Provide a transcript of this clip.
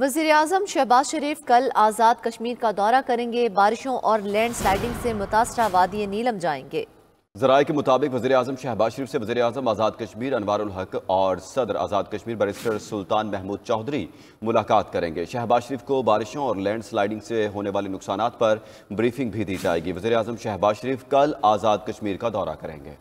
वजीर अजम शहबाज शरीफ कल आज़ाद कश्मीर का दौरा करेंगे बारिशों और लैंड स्लाइडिंग से मुतासर वादी नीलम जाएंगे जराये के मुताबिक वजी अजम शहबाज शरीफ से वजी अजम आज़ाद कश्मीर अनवर हक और सदर आज़ाद कश्मीर बैरिस्टर सुल्तान महमूद चौधरी मुलाकात करेंगे शहबाज शरीफ को बारिशों और लैंड स्लाइडिंग से होने वाले नुकसान पर ब्रीफिंग भी दी जाएगी वजी अजम शहबाज शरीफ कल आज़ाद कश्मीर का दौरा करेंगे